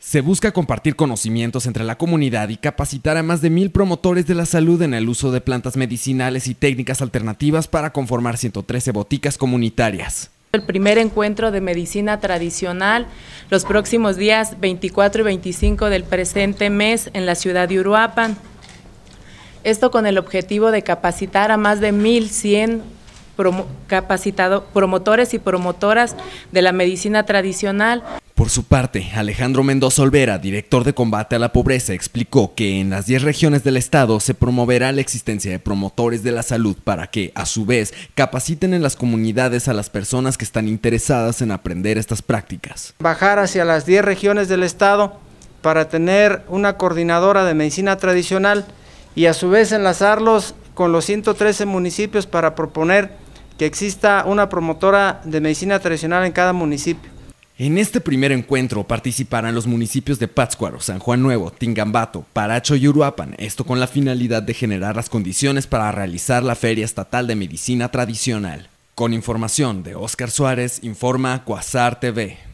Se busca compartir conocimientos entre la comunidad y capacitar a más de mil promotores de la salud en el uso de plantas medicinales y técnicas alternativas para conformar 113 boticas comunitarias. El primer encuentro de medicina tradicional los próximos días 24 y 25 del presente mes en la ciudad de Uruapan. Esto con el objetivo de capacitar a más de 1.100 promotores y promotoras de la medicina tradicional por su parte, Alejandro Mendoza Olvera, director de combate a la pobreza, explicó que en las 10 regiones del estado se promoverá la existencia de promotores de la salud para que, a su vez, capaciten en las comunidades a las personas que están interesadas en aprender estas prácticas. Bajar hacia las 10 regiones del estado para tener una coordinadora de medicina tradicional y a su vez enlazarlos con los 113 municipios para proponer que exista una promotora de medicina tradicional en cada municipio. En este primer encuentro participarán los municipios de Pátzcuaro, San Juan Nuevo, Tingambato, Paracho y Uruapan, esto con la finalidad de generar las condiciones para realizar la Feria Estatal de Medicina Tradicional. Con información de Óscar Suárez, informa Cuasar TV.